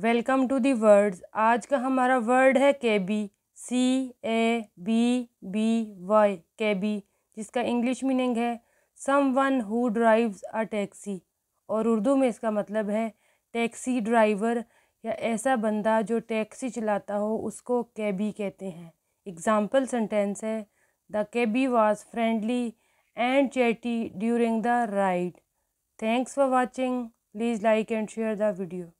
welcome to the words आज का हमारा वर्ड है cabbie C A B B Y cabbie जिसका इंग्लिश मीनिंग है someone who drives a taxi और उर्दू में इसका मतलब है टैक्सी ड्राइवर या ऐसा बंदा जो टैक्सी चलाता हो उसको केबी कहते हैं एग्ज़ाम्पल सेंटेंस है the cabbie was friendly and chatty during the ride thanks for watching please like and share the video